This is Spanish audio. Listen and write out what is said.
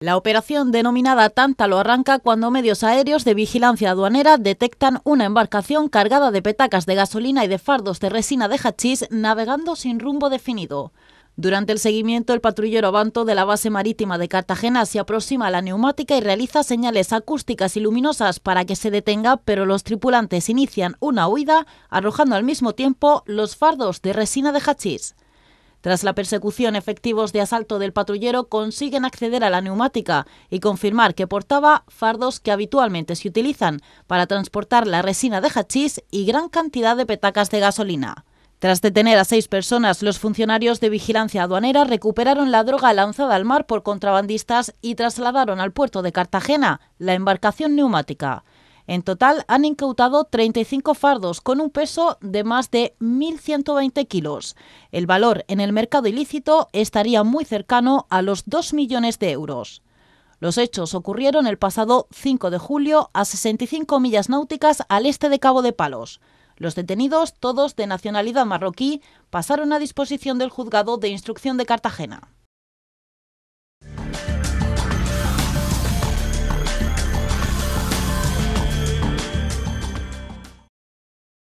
La operación denominada lo arranca cuando medios aéreos de vigilancia aduanera detectan una embarcación cargada de petacas de gasolina y de fardos de resina de hachís navegando sin rumbo definido. Durante el seguimiento, el patrullero Banto de la base marítima de Cartagena se aproxima a la neumática y realiza señales acústicas y luminosas para que se detenga, pero los tripulantes inician una huida, arrojando al mismo tiempo los fardos de resina de hachís. Tras la persecución, efectivos de asalto del patrullero consiguen acceder a la neumática y confirmar que portaba fardos que habitualmente se utilizan para transportar la resina de hachís y gran cantidad de petacas de gasolina. Tras detener a seis personas, los funcionarios de vigilancia aduanera recuperaron la droga lanzada al mar por contrabandistas y trasladaron al puerto de Cartagena la embarcación neumática. En total han incautado 35 fardos con un peso de más de 1.120 kilos. El valor en el mercado ilícito estaría muy cercano a los 2 millones de euros. Los hechos ocurrieron el pasado 5 de julio a 65 millas náuticas al este de Cabo de Palos. Los detenidos, todos de nacionalidad marroquí, pasaron a disposición del juzgado de instrucción de Cartagena.